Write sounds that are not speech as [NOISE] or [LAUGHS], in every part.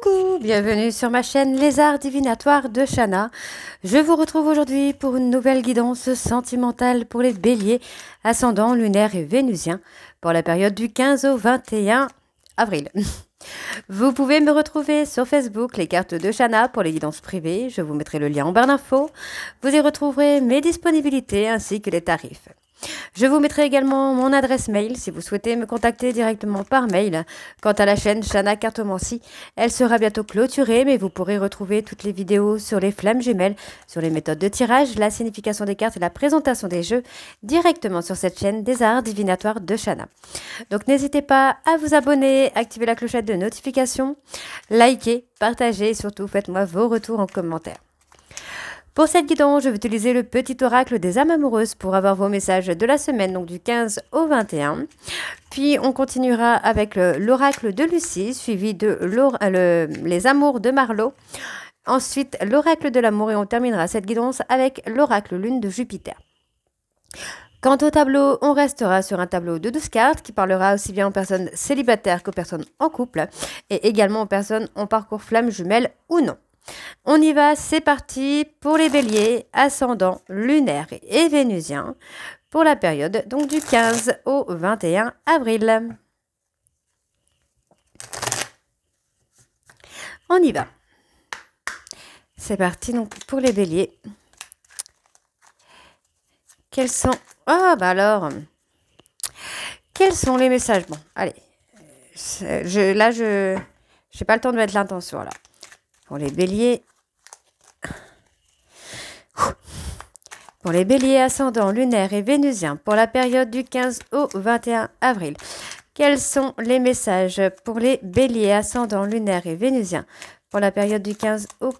Coucou, bienvenue sur ma chaîne Les Arts Divinatoires de Chana. Je vous retrouve aujourd'hui pour une nouvelle guidance sentimentale pour les béliers, ascendants, lunaires et vénusiens, pour la période du 15 au 21 avril. [LAUGHS] Vous pouvez me retrouver sur Facebook, les cartes de Chana pour les guidances privées. Je vous mettrai le lien en barre d'infos. Vous y retrouverez mes disponibilités ainsi que les tarifs. Je vous mettrai également mon adresse mail si vous souhaitez me contacter directement par mail. Quant à la chaîne Chana Cartomancy, elle sera bientôt clôturée, mais vous pourrez retrouver toutes les vidéos sur les flammes jumelles, sur les méthodes de tirage, la signification des cartes et la présentation des jeux directement sur cette chaîne des arts divinatoires de Chana. Donc n'hésitez pas à vous abonner, activer la clochette de notification, liker, partager et surtout faites-moi vos retours en commentaire. Pour cette guidance, je vais utiliser le petit oracle des âmes amoureuses pour avoir vos messages de la semaine, donc du 15 au 21. Puis on continuera avec l'oracle de Lucie, suivi de euh, les amours de Marlowe. Ensuite, l'oracle de l'amour et on terminera cette guidance avec l'oracle lune de Jupiter. Quant au tableau, on restera sur un tableau de 12 cartes qui parlera aussi bien aux personnes célibataires qu'aux personnes en couple et également aux personnes en parcours flamme jumelle ou non. On y va, c'est parti pour les béliers, ascendant, lunaire et vénusien pour la période donc du 15 au 21 avril. On y va. C'est parti donc pour les béliers. Quels sont... Ah, bah alors... Quels sont les messages Bon, allez. Je, là, je n'ai pas le temps de mettre l'intention. là. Pour les béliers, pour les béliers ascendants, lunaires et vénusiens, pour la période du 15 au 21 avril, quels sont les messages pour les béliers ascendants, lunaires et vénusiens pour la période du 15 au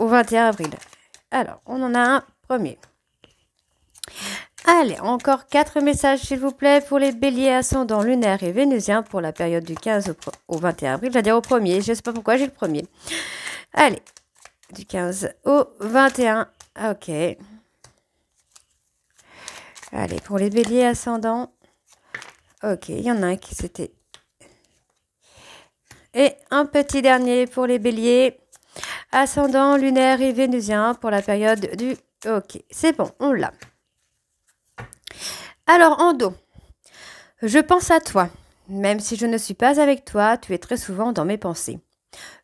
21 avril Alors, on en a un premier. Allez, encore quatre messages s'il vous plaît pour les béliers ascendants lunaires et vénusiens pour la période du 15 au, 21 avril. J'allais dire au premier, je ne sais pas pourquoi j'ai le premier. Allez, du 15 au 21. Ah, ok. Allez, pour les béliers ascendants. Ok, il y en a un qui c'était. Et un petit dernier pour les béliers ascendants lunaires et vénusiens pour la période du... Ok, c'est bon, on l'a. Alors, en dos, je pense à toi. Même si je ne suis pas avec toi, tu es très souvent dans mes pensées.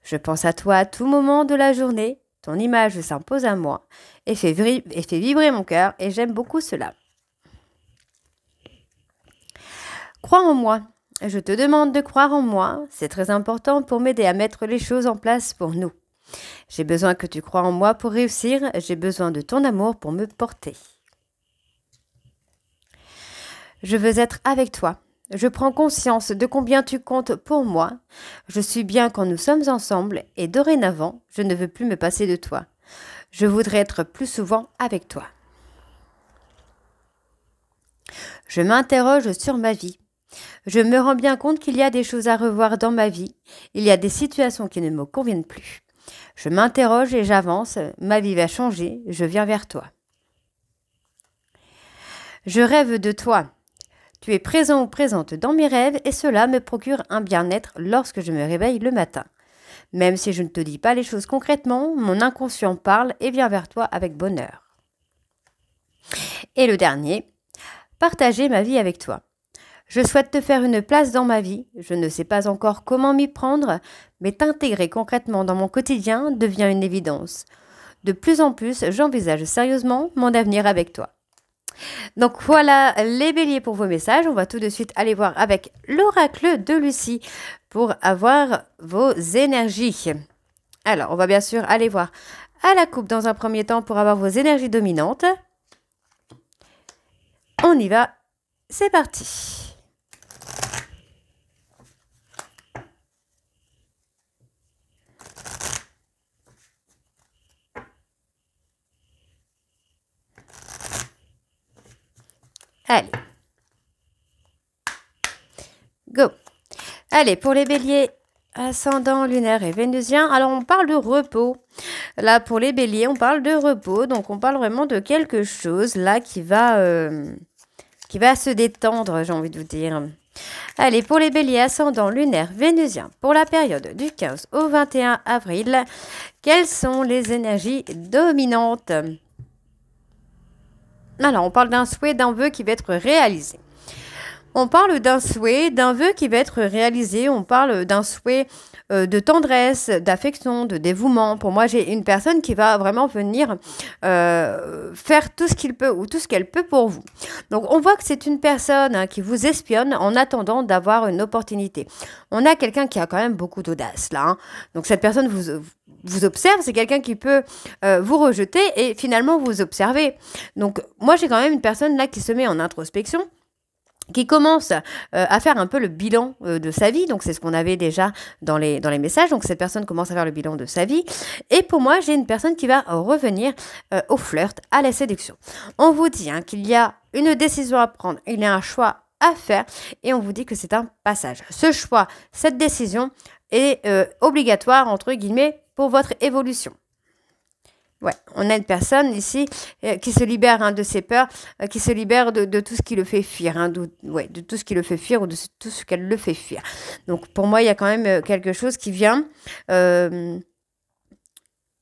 Je pense à toi à tout moment de la journée, ton image s'impose à moi et fait, et fait vibrer mon cœur et j'aime beaucoup cela. Crois en moi. Je te demande de croire en moi. C'est très important pour m'aider à mettre les choses en place pour nous. J'ai besoin que tu crois en moi pour réussir. J'ai besoin de ton amour pour me porter. Je veux être avec toi. Je prends conscience de combien tu comptes pour moi. Je suis bien quand nous sommes ensemble et dorénavant, je ne veux plus me passer de toi. Je voudrais être plus souvent avec toi. Je m'interroge sur ma vie. Je me rends bien compte qu'il y a des choses à revoir dans ma vie. Il y a des situations qui ne me conviennent plus. Je m'interroge et j'avance. Ma vie va changer. Je viens vers toi. Je rêve de toi. Tu es présent ou présente dans mes rêves et cela me procure un bien-être lorsque je me réveille le matin. Même si je ne te dis pas les choses concrètement, mon inconscient parle et vient vers toi avec bonheur. Et le dernier, partager ma vie avec toi. Je souhaite te faire une place dans ma vie, je ne sais pas encore comment m'y prendre, mais t'intégrer concrètement dans mon quotidien devient une évidence. De plus en plus, j'envisage sérieusement mon avenir avec toi. Donc voilà les béliers pour vos messages. On va tout de suite aller voir avec l'oracle de Lucie pour avoir vos énergies. Alors, on va bien sûr aller voir à la coupe dans un premier temps pour avoir vos énergies dominantes. On y va, c'est parti. Allez. Go. Allez, pour les béliers, ascendant lunaire et vénusien. Alors on parle de repos. Là pour les béliers, on parle de repos. Donc on parle vraiment de quelque chose là qui va euh, qui va se détendre, j'ai envie de vous dire. Allez, pour les béliers ascendant lunaire vénusien, pour la période du 15 au 21 avril, quelles sont les énergies dominantes alors, on parle d'un souhait, d'un vœu qui va être réalisé. On parle d'un souhait, d'un vœu qui va être réalisé. On parle d'un souhait euh, de tendresse, d'affection, de dévouement. Pour moi, j'ai une personne qui va vraiment venir euh, faire tout ce qu'il peut ou tout ce qu'elle peut pour vous. Donc, on voit que c'est une personne hein, qui vous espionne en attendant d'avoir une opportunité. On a quelqu'un qui a quand même beaucoup d'audace là. Hein. Donc, cette personne vous, observe, c'est quelqu'un qui peut euh, vous rejeter et finalement vous observer. Donc, moi, j'ai quand même une personne là qui se met en introspection qui commence euh, à faire un peu le bilan euh, de sa vie. Donc c'est ce qu'on avait déjà dans les, dans les messages. Donc cette personne commence à faire le bilan de sa vie. Et pour moi, j'ai une personne qui va revenir euh, au flirt, à la séduction. On vous dit hein, qu'il y a une décision à prendre, il y a un choix à faire et on vous dit que c'est un passage. Ce choix, cette décision est obligatoire, entre guillemets, pour votre évolution on a une personne ici euh, hein, euh, qui se libère de ses peurs, qui se libère de, tout ce qui le fait fuir, hein, de, tout ce qui le fait fuir ou de tout ce qu'elle le fait fuir. Donc pour moi, il y a quand même euh, quelque chose qui vient.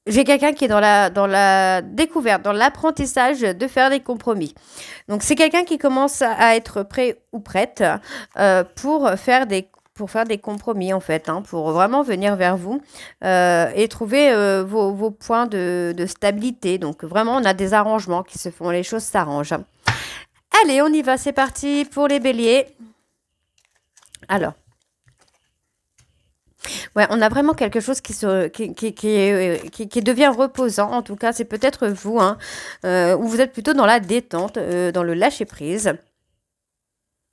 j'ai quelqu'un qui est dans la, dans la découverte, dans l'apprentissage de faire des compromis. Donc c'est quelqu'un qui commence à être prêt ou prête pour faire des pour faire des compromis en fait, hein, pour vraiment venir vers vous euh, et trouver euh, vos, points de, stabilité. Donc vraiment, on a des arrangements qui se font, les choses s'arrangent. Allez, on y va, c'est parti pour les béliers. Alors. Ouais, on a vraiment quelque chose qui, se, qui, euh, devient reposant, en tout cas, c'est peut-être vous, hein, où vous êtes plutôt dans la détente, dans le lâcher-prise.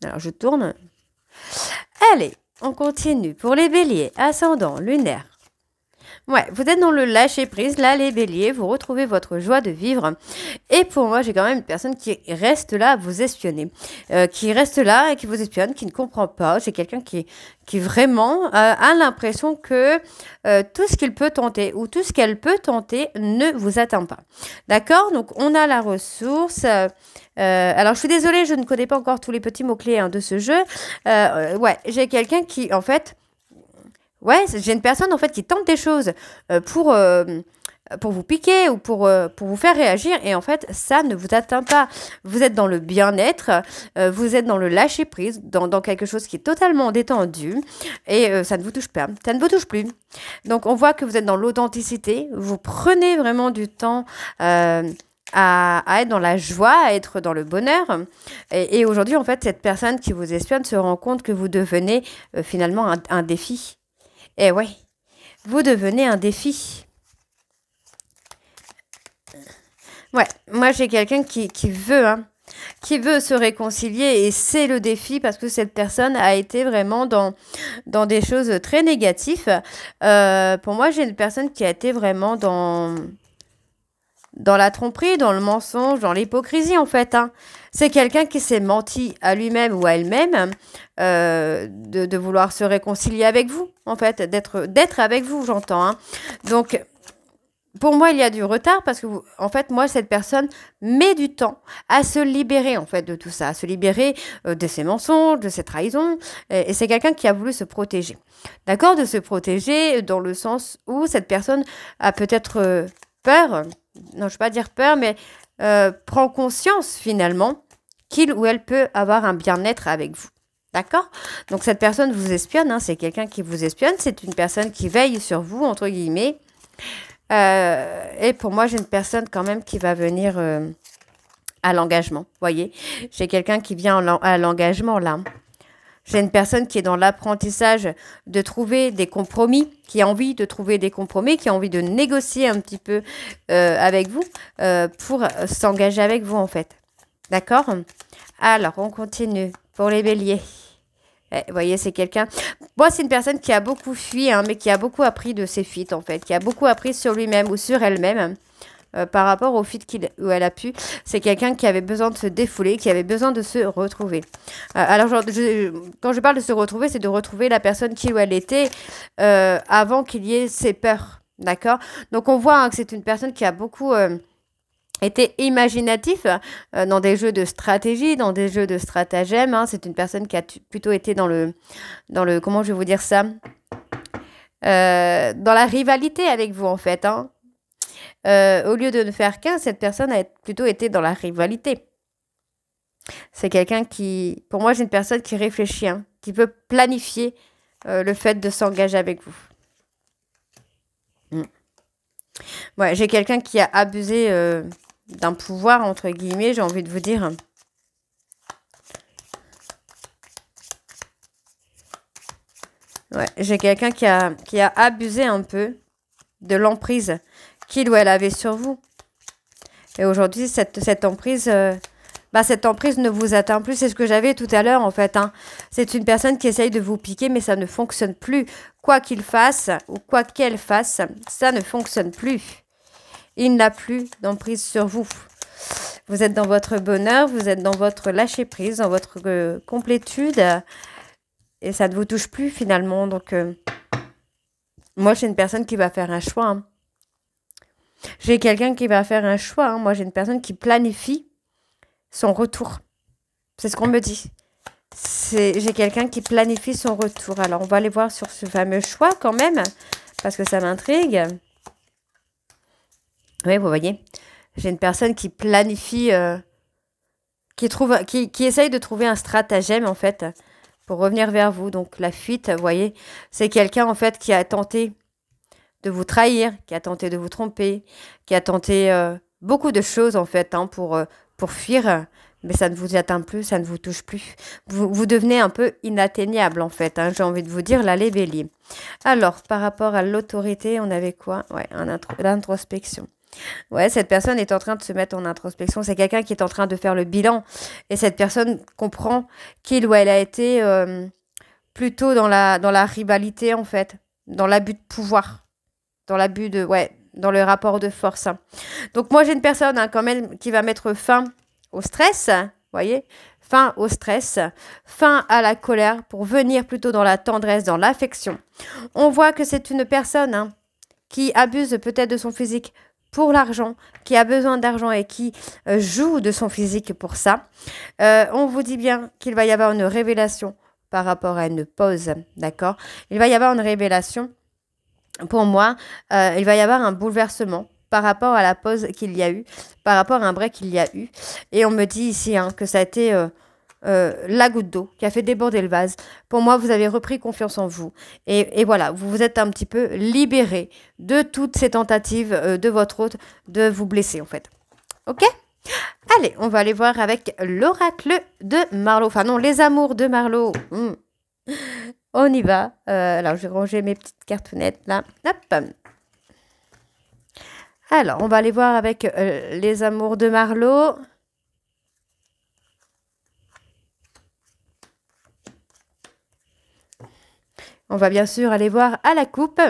Alors, je tourne. Allez, on continue. Pour les béliers, ascendant, lunaire, Ouais, vous êtes dans le lâcher prise, là, les béliers, vous retrouvez votre joie de vivre. Et pour moi, j'ai quand même une personne qui reste là à vous espionner, euh, qui reste là et qui vous espionne, qui ne comprend pas. J'ai quelqu'un qui, qui vraiment euh, a l'impression que euh, tout ce qu'il peut tenter ou tout ce qu'elle peut tenter ne vous atteint pas. D'accord Donc, on a la ressource. alors, je suis désolée, je ne connais pas encore tous les petits mots-clés hein, de ce jeu. ouais, j'ai quelqu'un qui, en fait, Ouais, j'ai une personne en fait qui tente des choses euh, pour, euh, pour vous piquer ou pour, euh, pour vous faire réagir et en fait ça ne vous atteint pas. Vous êtes dans le bien-être, vous êtes dans le lâcher-prise, dans, dans, quelque chose qui est totalement détendu et ça ne vous touche pas, ça ne vous touche plus. Donc on voit que vous êtes dans l'authenticité, vous prenez vraiment du temps à, être dans la joie, à être dans le bonheur. Et, aujourd'hui, en fait, cette personne qui vous espionne se rend compte que vous devenez finalement un défi. Eh ouais, vous devenez un défi. Ouais, moi j'ai quelqu'un qui, veut, hein, qui veut se réconcilier et c'est le défi parce que cette personne a été vraiment dans, dans des choses très négatives. Euh, pour moi, j'ai une personne qui a été vraiment dans dans la tromperie, dans le mensonge, dans l'hypocrisie en fait. Hein. C'est quelqu'un qui s'est menti à lui-même ou à elle-même euh, de, vouloir se réconcilier avec vous en fait, d'être d'être avec vous j'entends. Hein. Donc pour moi, il y a du retard parce que, vous, en fait, moi, cette personne met du temps à se libérer, en fait, de tout ça, à se libérer euh, de ses mensonges, de ses trahisons. Et, c'est quelqu'un qui a voulu se protéger. D'accord De se protéger dans le sens où cette personne a peut-être euh, peur non, je ne vais pas dire peur, mais euh, prends prend conscience finalement qu'il ou elle peut avoir un bien-être avec vous. D'accord Donc cette personne vous espionne, hein, c'est quelqu'un qui vous espionne, c'est une personne qui veille sur vous, entre guillemets. Euh, et pour moi, j'ai une personne quand même qui va venir euh, à l'engagement, voyez J'ai quelqu'un qui vient à l'engagement là. J'ai une personne qui est dans l'apprentissage de trouver des compromis, qui a envie de trouver des compromis, qui a envie de négocier un petit peu euh, avec vous euh, pour s'engager avec vous en fait. D'accord Alors, on continue pour les béliers. Eh, vous voyez, c'est quelqu'un. Moi, c'est une personne qui a beaucoup fui, hein, mais qui a beaucoup appris de ses fuites, en fait, qui a beaucoup appris sur lui-même ou sur elle-même. Euh, par rapport au fit qu'il, où elle a pu. C'est quelqu'un qui avait besoin de se défouler, qui avait besoin de se retrouver. Euh, alors, quand je parle de se retrouver, c'est de retrouver la personne qui ou elle était euh, avant qu'il y ait ses peurs. D'accord Donc, on voit hein, que c'est une personne qui a beaucoup été imaginatif dans des jeux de stratégie, dans des jeux de stratagème. Hein. C'est une personne qui a plutôt été dans le, dans le, comment je vais vous dire ça, dans la rivalité avec vous en fait. Hein. Euh, au lieu de ne faire qu'un, cette personne a plutôt été dans la rivalité. C'est quelqu'un qui, pour moi, j'ai une personne qui réfléchit, hein, qui peut planifier euh, le fait de s'engager avec vous. Mm. j'ai quelqu'un qui a abusé euh, d'un pouvoir, entre guillemets, j'ai envie de vous dire. j'ai quelqu'un qui a abusé un peu de l'emprise qui ou elle avait sur vous. Et aujourd'hui, cette, emprise... Euh, bah, cette emprise ne vous atteint plus. C'est ce que j'avais tout à l'heure, en fait. Hein. C'est une personne qui essaye de vous piquer, mais ça ne fonctionne plus. Quoi qu'il fasse, ou quoi qu'elle fasse, ça ne fonctionne plus. Il n'a plus d'emprise sur vous. Vous êtes dans votre bonheur, vous êtes dans votre lâcher-prise, dans votre euh, complétude. Et ça ne vous touche plus, finalement. Donc, euh, moi, je suis une personne qui va faire un choix. Hein. J'ai quelqu'un qui va faire un choix. Hein. Moi, j'ai une personne qui planifie son retour. C'est ce qu'on me dit. J'ai quelqu'un qui planifie son retour. Alors, on va aller voir sur ce fameux choix quand même, parce que ça m'intrigue. Oui, vous voyez, j'ai une personne qui planifie, euh, qui, trouve, qui, qui essaye de trouver un stratagème, en fait, pour revenir vers vous. Donc, la fuite, vous voyez, c'est quelqu'un, en fait, qui a tenté de vous trahir, qui a tenté de vous tromper, qui a tenté euh, beaucoup de choses en fait hein, pour, euh, pour fuir, mais ça ne vous atteint plus, ça ne vous touche plus. Vous, devenez un peu inatteignable en fait, hein, j'ai envie de vous dire, la les Alors, par rapport à l'autorité, on avait quoi Ouais, l'introspection. Ouais, cette personne est en train de se mettre en introspection. C'est quelqu'un qui est en train de faire le bilan. Et cette personne comprend qu'il ou elle a été euh, plutôt dans la, dans la rivalité, en fait, dans l'abus de pouvoir dans l'abus de, ouais, dans le rapport de force. Hein. Donc moi j'ai une personne hein, quand même qui va mettre fin au stress, voyez, fin au stress, fin à la colère pour venir plutôt dans la tendresse, dans l'affection. On voit que c'est une personne hein, qui abuse peut-être de son physique pour l'argent, qui a besoin d'argent et qui euh, joue de son physique pour ça. Euh, on vous dit bien qu'il va y avoir une révélation par rapport à une pause, d'accord Il va y avoir une révélation pour moi, euh, il va y avoir un bouleversement par rapport à la pause qu'il y a eu, par rapport à un break qu'il y a eu. Et on me dit ici hein, que ça a été euh, euh, la goutte d'eau qui a fait déborder le vase. Pour moi, vous avez repris confiance en vous. Et, voilà, vous vous êtes un petit peu libéré de toutes ces tentatives de votre hôte de vous blesser, en fait. OK Allez, on va aller voir avec l'oracle de Marlowe. Enfin non, les amours de Marlowe. Hmm. On y va. Euh, alors, je vais ranger mes petites cartonnettes là. Hop. Alors, on va aller voir avec euh, les amours de Marlowe. On va bien sûr aller voir à la coupe.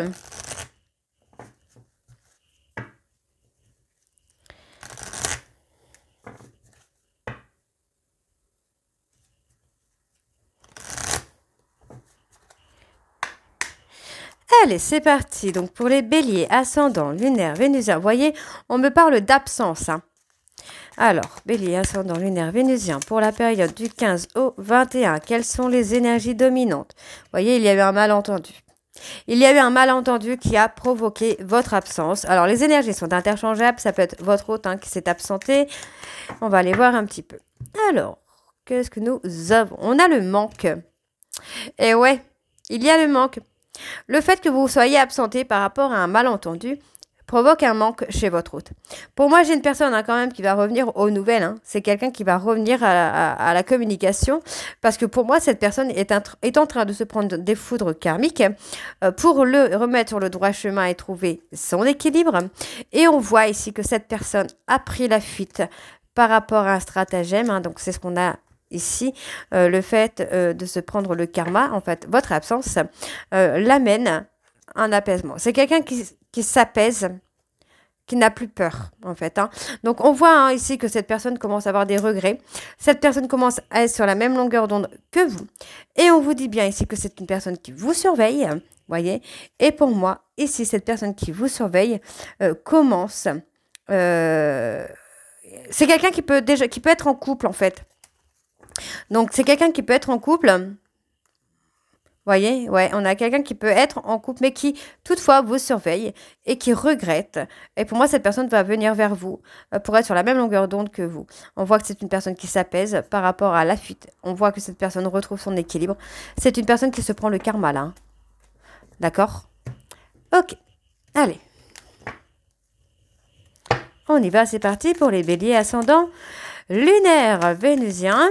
Allez, c'est parti. Donc pour les béliers, ascendant, lunaire, vénusien, vous voyez, on me parle d'absence. Hein. Alors, bélier, ascendant, lunaire, vénusien, pour la période du 15 au 21, quelles sont les énergies dominantes Vous voyez, il y a eu un malentendu. Il y a eu un malentendu qui a provoqué votre absence. Alors, les énergies sont interchangeables. Ça peut être votre hôte hein, qui s'est absenté. On va aller voir un petit peu. Alors, qu'est-ce que nous avons On a le manque. Eh ouais, il y a le manque. Le fait que vous soyez absenté par rapport à un malentendu provoque un manque chez votre hôte. Pour moi, j'ai une personne hein, quand même qui va revenir aux nouvelles. Hein. C'est quelqu'un qui va revenir à, la communication parce que pour moi, cette personne est, en train de se prendre des foudres karmiques euh, pour le remettre sur le droit chemin et trouver son équilibre. Et on voit ici que cette personne a pris la fuite par rapport à un stratagème. Hein. donc, c'est ce qu'on a ici euh, le fait euh, de se prendre le karma, en fait, votre absence, euh, l'amène un apaisement. C'est quelqu'un qui, s'apaise, qui n'a plus peur, en fait. Hein. Donc, on voit hein, ici que cette personne commence à avoir des regrets. Cette personne commence à être sur la même longueur d'onde que vous. Et on vous dit bien ici que c'est une personne qui vous surveille, voyez. Et pour moi, ici, cette personne qui vous surveille commence c'est quelqu'un qui peut déjà qui peut être en couple en fait donc c'est quelqu'un qui peut être en couple, voyez, ouais, on a quelqu'un qui peut être en couple, mais qui toutefois vous surveille et qui regrette. Et pour moi, cette personne va venir vers vous euh, pour être sur la même longueur d'onde que vous. On voit que c'est une personne qui s'apaise par rapport à la fuite. On voit que cette personne retrouve son équilibre. C'est une personne qui se prend le karma là. Hein. D'accord Ok. Allez. On y va, c'est parti pour les béliers ascendants Lunaire vénusien.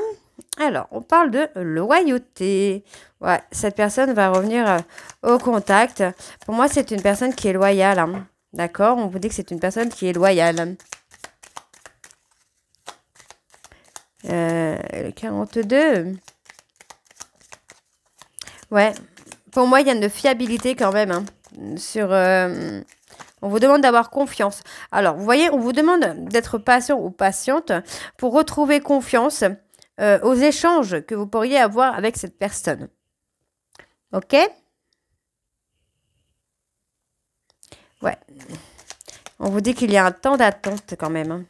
Alors, on parle de loyauté. Ouais, cette personne va revenir euh, au contact. Pour moi, c'est une personne qui est loyale. Hein. D'accord On vous dit que c'est une personne qui est loyale. Euh, 42. Ouais. Pour moi, il y a une fiabilité quand même. Hein, sur. Euh, on vous demande d'avoir confiance. Alors, vous voyez, on vous demande d'être patient ou patiente pour retrouver confiance euh, aux échanges que vous pourriez avoir avec cette personne. OK Ouais. On vous dit qu'il y a un temps d'attente quand même. Hein.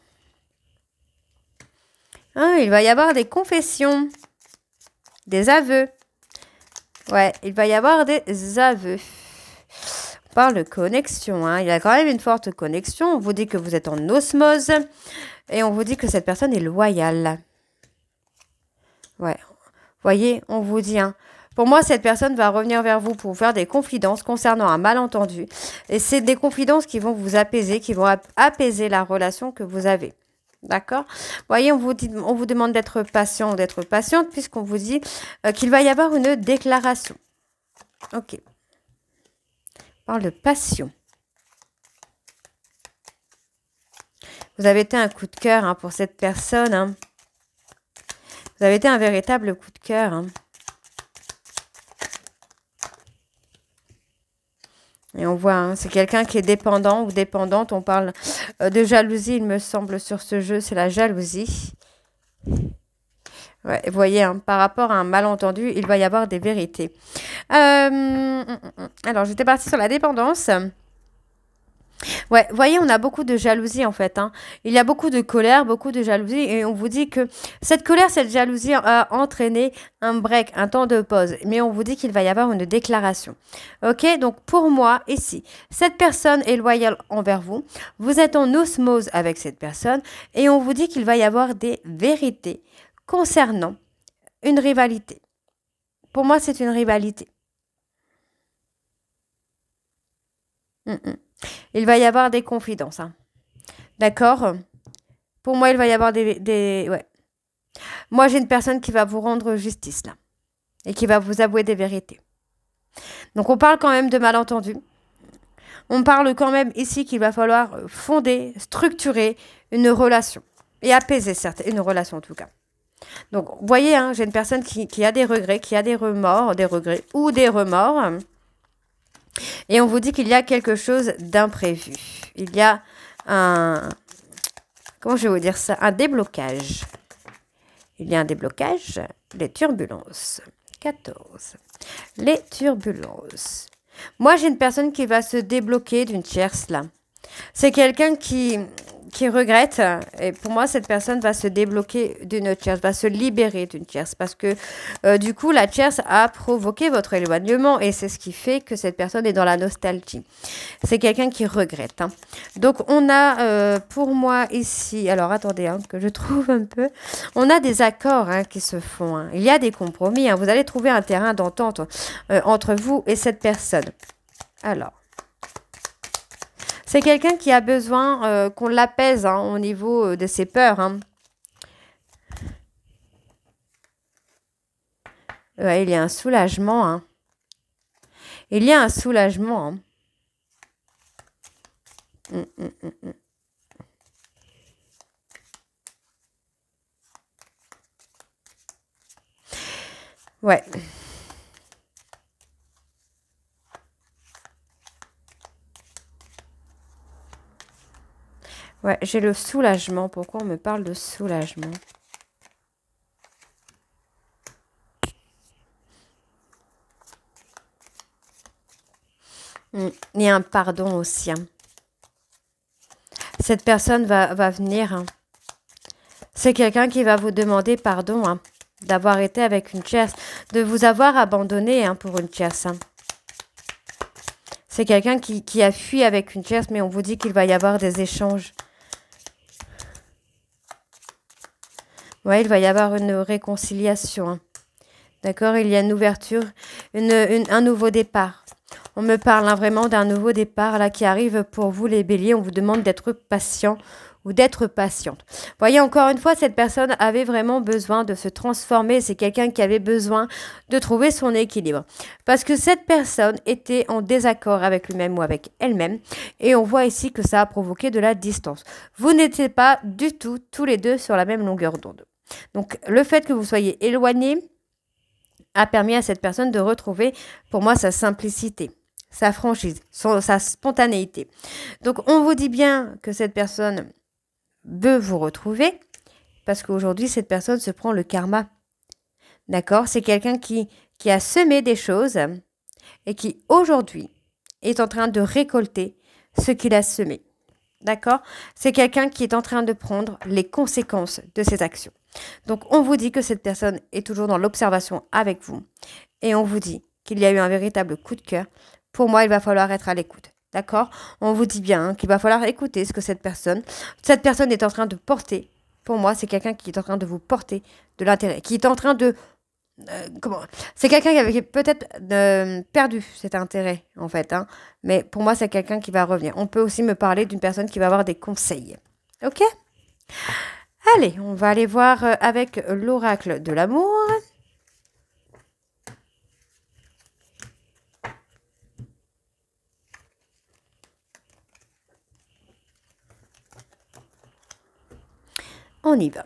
Ah, il va y avoir des confessions, des aveux. Ouais, il va y avoir des aveux. On parle de connexion. Hein. Il y a quand même une forte connexion. On vous dit que vous êtes en osmose et on vous dit que cette personne est loyale. Ouais. Voyez, on vous dit, hein. Pour moi, cette personne va revenir vers vous pour vous faire des confidences concernant un malentendu. Et c'est des confidences qui vont vous apaiser, qui vont apaiser la relation que vous avez. D'accord Voyez, on vous, dit, on vous demande d'être patient, d'être patiente, puisqu'on vous dit euh, qu'il va y avoir une déclaration. Ok. parle de passion. Vous avez été un coup de cœur hein, pour cette personne. Hein. Ça avait été un véritable coup de cœur. Hein. Et on voit, hein, c'est quelqu'un qui est dépendant ou dépendante. On parle euh, de jalousie, il me semble, sur ce jeu. C'est la jalousie. vous voyez, hein, par rapport à un malentendu, il va y avoir des vérités. Euh, mm, mm, mm. alors, j'étais partie sur la dépendance. Ouais, voyez, on a beaucoup de jalousie en fait. Hein. Il y a beaucoup de colère, beaucoup de jalousie, et on vous dit que cette colère, cette jalousie euh, a entraîné un break, un temps de pause. Mais on vous dit qu'il va y avoir une déclaration. Ok, donc pour moi, ici, cette personne est loyale envers vous. Vous êtes en osmose avec cette personne, et on vous dit qu'il va y avoir des vérités concernant une rivalité. Pour moi, c'est une rivalité. Mm, mm il va y avoir des confidences. Hein. D'accord Pour moi, il va y avoir des... Ouais. Moi, j'ai une personne qui va vous rendre justice, là. Et qui va vous avouer des vérités. Donc, on parle quand même de malentendus. On parle quand même ici qu'il va falloir fonder, structurer une relation. Et apaiser, certes, une relation en tout cas. Donc, vous voyez, hein, j'ai une personne qui, a des regrets, qui a des remords, des regrets ou des remords. Et on vous dit qu'il y a quelque chose d'imprévu. Il y a un... Comment je vais vous dire ça Un déblocage. Il y a un déblocage. Les turbulences. 14. Les turbulences. Moi, j'ai une personne qui va se débloquer d'une tierce là. C'est quelqu'un qui, qui regrette, et pour moi, cette personne va se débloquer d'une tierce, va se libérer d'une tierce, parce que euh, du coup, la tierce a provoqué votre éloignement, et c'est ce qui fait que cette personne est dans la nostalgie. C'est quelqu'un qui regrette. Hein. Donc, on a euh, pour moi ici, alors attendez, hein, que je trouve un peu, on a des accords hein, qui se font. Il y a des compromis. Vous allez trouver un terrain d'entente euh, entre vous et cette personne. Alors, c'est quelqu'un qui a besoin euh, qu'on l'apaise hein, au niveau euh, de ses peurs. Hein. il y a un soulagement. Hein. Il y a un soulagement. Hum, hum, hum, ouais. Ouais, j'ai le soulagement. Pourquoi on me parle de soulagement hmm, Il y a un pardon aussi. Hein. Cette personne va, va venir. Hein. C'est quelqu'un qui va vous demander pardon hein, d'avoir été avec une tierce, de vous avoir abandonné pour une tierce. C'est quelqu'un qui, a fui avec une tierce, mais on vous dit qu'il va y avoir des échanges. Oui, il va y avoir une réconciliation. Hein. D'accord Il y a une ouverture, un nouveau départ. On me parle hein, vraiment d'un nouveau départ là qui arrive pour vous les béliers. On vous demande d'être patient ou d'être patiente. Voyez, encore une fois, cette personne avait vraiment besoin de se transformer. C'est quelqu'un qui avait besoin de trouver son équilibre. Parce que cette personne était en désaccord avec lui-même ou avec elle-même. Et on voit ici que ça a provoqué de la distance. Vous n'étiez pas du tout tous les deux sur la même longueur d'onde. Donc le fait que vous soyez éloigné a permis à cette personne de retrouver pour moi sa simplicité sa franchise, sa spontanéité. Donc on vous dit bien que cette personne veut vous retrouver parce qu'aujourd'hui cette personne se prend le karma. D'accord C'est quelqu'un qui, qui a semé des choses et qui aujourd'hui est en train de récolter ce qu'il a semé. D'accord C'est quelqu'un qui est en train de prendre les conséquences de ses actions. Donc on vous dit que cette personne est toujours dans l'observation avec vous et on vous dit qu'il y a eu un véritable coup de cœur. Pour moi, il va falloir être à l'écoute. D'accord On vous dit bien hein, qu'il va falloir écouter ce que cette personne, cette personne est en train de porter. Pour moi, c'est quelqu'un qui est en train de vous porter de l'intérêt, qui est en train de euh, comment C'est quelqu'un qui avait peut-être euh, perdu cet intérêt, en fait. Hein. Mais pour moi, c'est quelqu'un qui va revenir. On peut aussi me parler d'une personne qui va avoir des conseils. OK Allez, on va aller voir euh, avec euh, l'oracle de l'amour. On y va.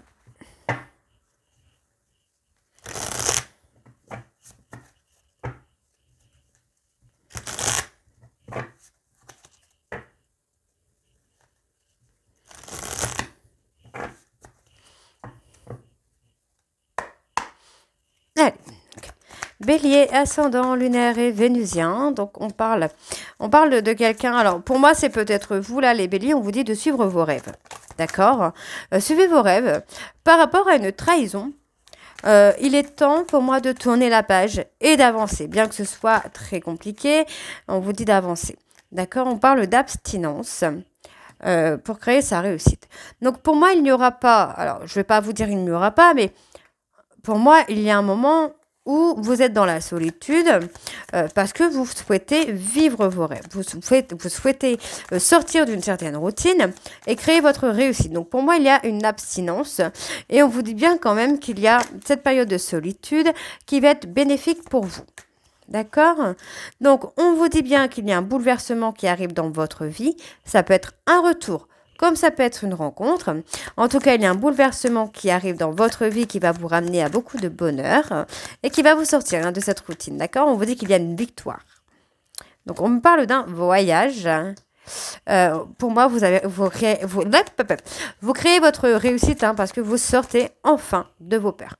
Bélier, ascendant lunaire et vénusien. Donc on parle, on parle de quelqu'un. Alors pour moi, c'est peut-être vous là, les béliers. On vous dit de suivre vos rêves. D'accord euh, Suivez vos rêves. Par rapport à une trahison, euh, il est temps pour moi de tourner la page et d'avancer. Bien que ce soit très compliqué, on vous dit d'avancer. D'accord On parle d'abstinence. Euh, pour créer sa réussite. Donc pour moi, il n'y aura pas, alors je ne vais pas vous dire il n'y aura pas, mais pour moi, il y a un moment ou vous êtes dans la solitude euh, parce que vous souhaitez vivre vos rêves, vous souhaitez, vous souhaitez euh, sortir d'une certaine routine et créer votre réussite. Donc pour moi, il y a une abstinence et on vous dit bien quand même qu'il y a cette période de solitude qui va être bénéfique pour vous. D'accord Donc on vous dit bien qu'il y a un bouleversement qui arrive dans votre vie. Ça peut être un retour comme ça peut être une rencontre. En tout cas, il y a un bouleversement qui arrive dans votre vie qui va vous ramener à beaucoup de bonheur et qui va vous sortir hein, de cette routine, d'accord On vous dit qu'il y a une victoire. Donc, on me parle d'un voyage. Euh, pour moi, vous, avez, vous, créez, votre réussite hein, parce que vous sortez enfin de vos peurs.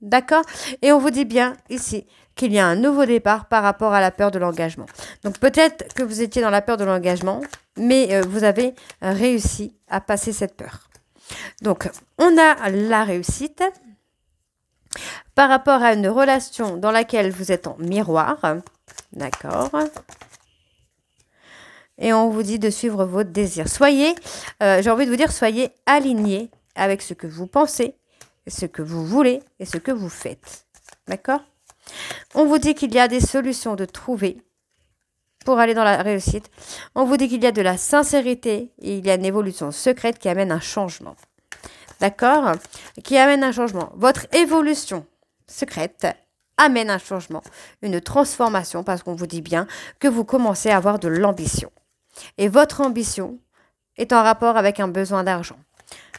D'accord Et on vous dit bien ici qu'il y a un nouveau départ par rapport à la peur de l'engagement. Donc peut-être que vous étiez dans la peur de l'engagement, mais euh, vous avez euh, réussi à passer cette peur. Donc, on a la réussite par rapport à une relation dans laquelle vous êtes en miroir, d'accord Et on vous dit de suivre vos désirs. Soyez, euh, j'ai envie de vous dire, soyez alignés avec ce que vous pensez, ce que vous voulez et ce que vous faites, d'accord On vous dit qu'il y a des solutions de trouver pour aller dans la réussite. On vous dit qu'il y a de la sincérité, et il y a une évolution secrète qui amène un changement. D'accord Qui amène un changement. Votre évolution secrète amène un changement, une transformation, parce qu'on vous dit bien que vous commencez à avoir de l'ambition. Et votre ambition est en rapport avec un besoin d'argent.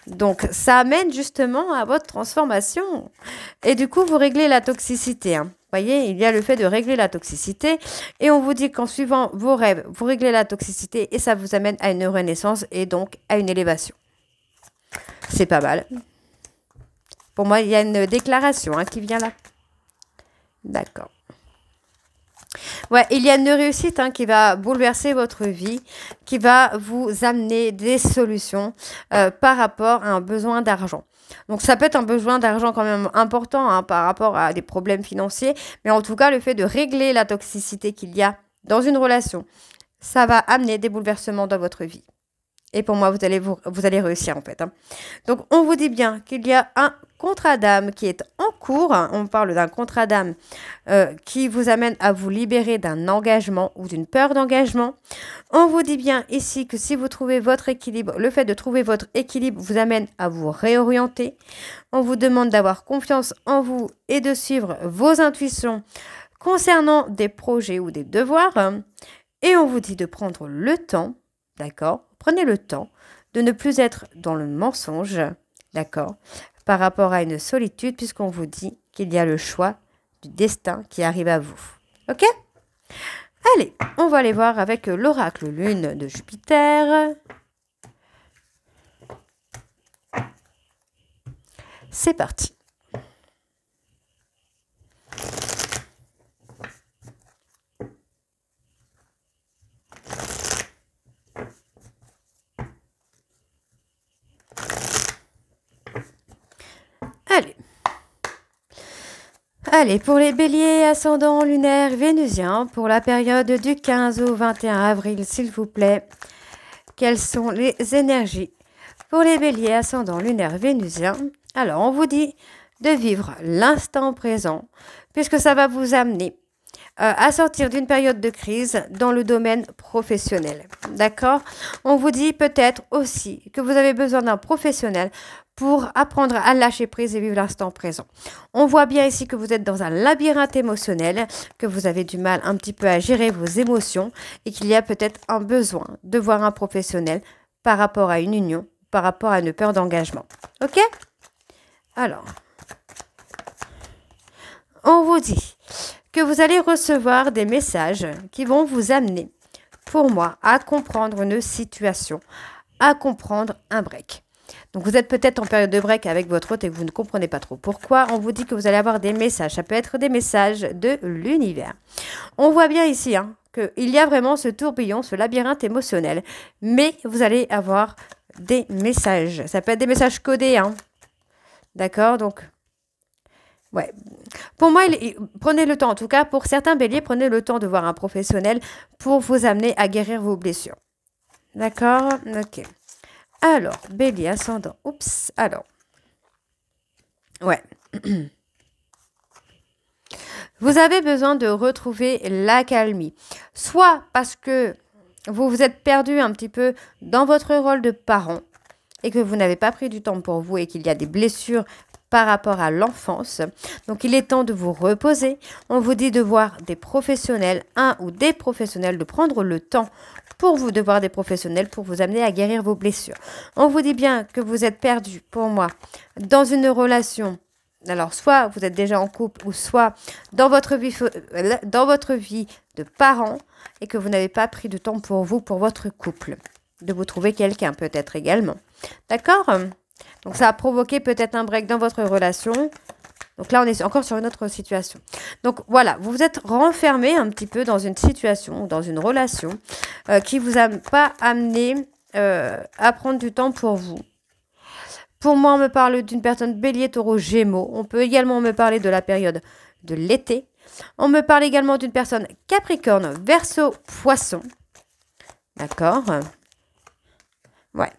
Donc ça amène justement à votre transformation. Et du coup, vous réglez la toxicité. Hein voyez, il y a le fait de régler la toxicité. Et on vous dit qu'en suivant vos rêves, vous réglez la toxicité et ça vous amène à une renaissance et donc à une élévation. C'est pas mal. Pour moi, il y a une déclaration hein, qui vient là. D'accord. Ouais, il y a une réussite hein, qui va bouleverser votre vie, qui va vous amener des solutions euh, par rapport à un besoin d'argent. Donc ça peut être un besoin d'argent quand même important hein, par rapport à des problèmes financiers, mais en tout cas le fait de régler la toxicité qu'il y a dans une relation, ça va amener des bouleversements dans votre vie. Et pour moi, vous allez, vous, allez réussir en fait. Hein. Donc on vous dit bien qu'il y a un contrat d'âme qui est en cours. On parle d'un contrat d'âme euh, qui vous amène à vous libérer d'un engagement ou d'une peur d'engagement. On vous dit bien ici que si vous trouvez votre équilibre, le fait de trouver votre équilibre vous amène à vous réorienter. On vous demande d'avoir confiance en vous et de suivre vos intuitions concernant des projets ou des devoirs. Et on vous dit de prendre le temps, d'accord Prenez le temps de ne plus être dans le mensonge, d'accord par rapport à une solitude puisqu'on vous dit qu'il y a le choix du destin qui arrive à vous. Ok Allez, on va aller voir avec l'oracle lune de Jupiter. C'est parti. Allez. Allez, pour les béliers ascendants lunaire vénusiens, pour la période du 15 au 21 avril, s'il vous plaît, quelles sont les énergies Pour les béliers ascendants lunaires vénusiens, alors on vous dit de vivre l'instant présent, puisque ça va vous amener euh, à sortir d'une période de crise dans le domaine professionnel. D'accord On vous dit peut-être aussi que vous avez besoin d'un professionnel pour apprendre à lâcher prise et vivre l'instant présent. On voit bien ici que vous êtes dans un labyrinthe émotionnel, que vous avez du mal un petit peu à gérer vos émotions et qu'il y a peut-être un besoin de voir un professionnel par rapport à une union, par rapport à une peur d'engagement. OK Alors, on vous dit que vous allez recevoir des messages qui vont vous amener, pour moi, à comprendre une situation, à comprendre un break. Donc vous êtes peut-être en période de break avec votre hôte et que vous ne comprenez pas trop pourquoi. On vous dit que vous allez avoir des messages. Ça peut être des messages de l'univers. On voit bien ici hein, qu'il y a vraiment ce tourbillon, ce labyrinthe émotionnel. Mais vous allez avoir des messages. Ça peut être des messages codés. Hein. D'accord Donc Ouais. Pour moi, prenez le temps, en tout cas, pour certains béliers, prenez le temps de voir un professionnel pour vous amener à guérir vos blessures. D'accord Ok. Alors, bélier ascendant. Oups, alors. Ouais. [CLEARS THROAT] Vous avez besoin de retrouver l'accalmie. Soit parce que vous vous êtes perdu un petit peu dans votre rôle de parent et que vous n'avez pas pris du temps pour vous et qu'il y a des blessures par rapport à l'enfance. Donc il est temps de vous reposer. On vous dit de voir des professionnels, un ou des professionnels, de prendre le temps pour vous de voir des professionnels pour vous amener à guérir vos blessures. On vous dit bien que vous êtes perdu, pour moi, dans une relation alors, soit vous êtes déjà en couple, ou soit dans votre vie, euh, dans votre vie de parent et que vous n'avez pas pris de temps pour vous, pour votre couple. De vous trouver quelqu'un peut-être également. D'accord donc ça a provoqué peut-être un break dans votre relation. Donc là, on est encore sur une autre situation. Donc voilà, vous vous êtes renfermé un petit peu dans une situation ou dans une relation qui euh, qui vous a pas amené euh, à prendre du temps pour vous. Pour moi, on me parle d'une personne bélier, taureau, gémeaux. On peut également me parler de la période de l'été. On me parle également d'une personne capricorne, verso, poisson. D'accord Ouais.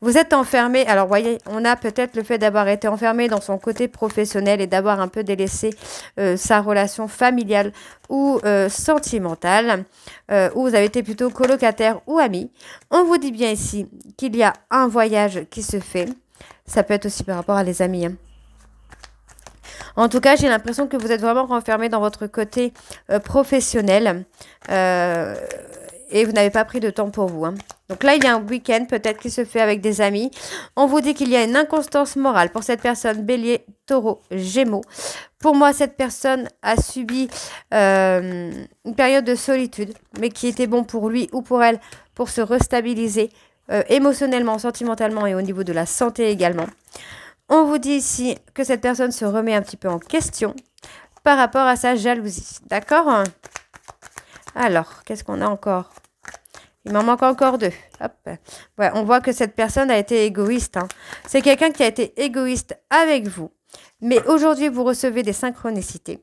Vous êtes enfermé. Alors, voyez, on a peut-être le fait d'avoir été enfermé dans son côté professionnel et d'avoir un peu délaissé euh, sa relation familiale ou euh, sentimentale, euh, ou où vous avez été plutôt colocataire ou ami. On vous dit bien ici qu'il y a un voyage qui se fait. Ça peut être aussi par rapport à les amis. Hein. En tout cas, j'ai l'impression que vous êtes vraiment renfermé dans votre côté professionnel. Euh, et vous n'avez pas pris de temps pour vous. Hein. Donc là, il y a un week-end peut-être qui se fait avec des amis. On vous dit qu'il y a une inconstance morale pour cette personne, bélier, taureau, gémeaux. Pour moi, cette personne a subi euh, une période de solitude, mais qui était bon pour lui ou pour elle pour se restabiliser euh, émotionnellement, sentimentalement et au niveau de la santé également. On vous dit ici que cette personne se remet un petit peu en question par rapport à sa jalousie. D'accord alors, qu'est-ce qu'on a encore il m'en manque encore deux. on voit que cette personne a été égoïste. Hein. C'est quelqu'un qui a été égoïste avec vous. Mais aujourd'hui, vous recevez des synchronicités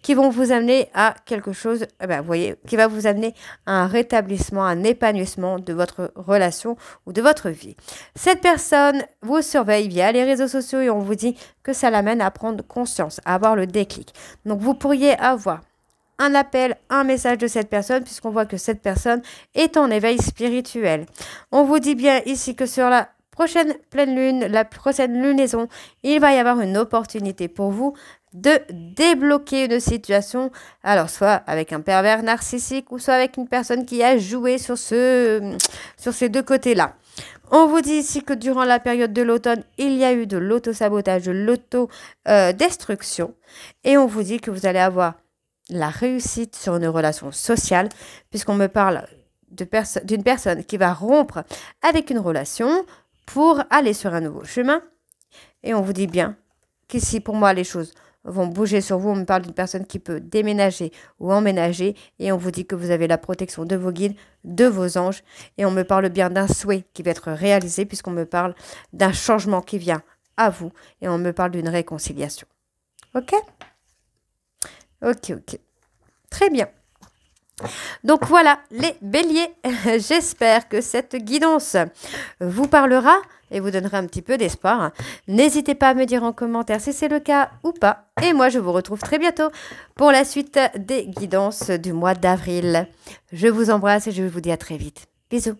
qui vont vous amener à quelque chose, eh ben, vous voyez, qui va vous amener à un rétablissement, un épanouissement de votre relation ou de votre vie. Cette personne vous surveille via les réseaux sociaux et on vous dit que ça l'amène à prendre conscience, à avoir le déclic. Donc vous pourriez avoir un appel, un message de cette personne, puisqu'on voit que cette personne est en éveil spirituel. On vous dit bien ici que sur la prochaine pleine lune, la prochaine lunaison, il va y avoir une opportunité pour vous de débloquer une situation, alors soit avec un pervers narcissique ou soit avec une personne qui a joué sur, ce, sur ces deux côtés-là. On vous dit ici que durant la période de l'automne, il y a eu de l'auto-sabotage, de l'auto-destruction. Euh, et on vous dit que vous allez avoir la réussite sur une relation sociale, puisqu'on me parle d'une personne qui va rompre avec une relation pour aller sur un nouveau chemin. Et on vous dit bien qu'ici, pour moi, les choses vont bouger sur vous. On me parle d'une personne qui peut déménager ou emménager et on vous dit que vous avez la protection de vos guides, de vos anges. Et on me parle bien d'un souhait qui va être réalisé puisqu'on me parle d'un changement qui vient à vous et on me parle d'une réconciliation. OK Ok, ok. Très bien. Donc voilà, les béliers, [LAUGHS] j'espère que cette guidance vous parlera et vous donnera un petit peu d'espoir. N'hésitez pas à me dire en commentaire si c'est le cas ou pas. Et moi, je vous retrouve très bientôt pour la suite des guidances du mois d'avril. Je vous embrasse et je vous dis à très vite. Bisous.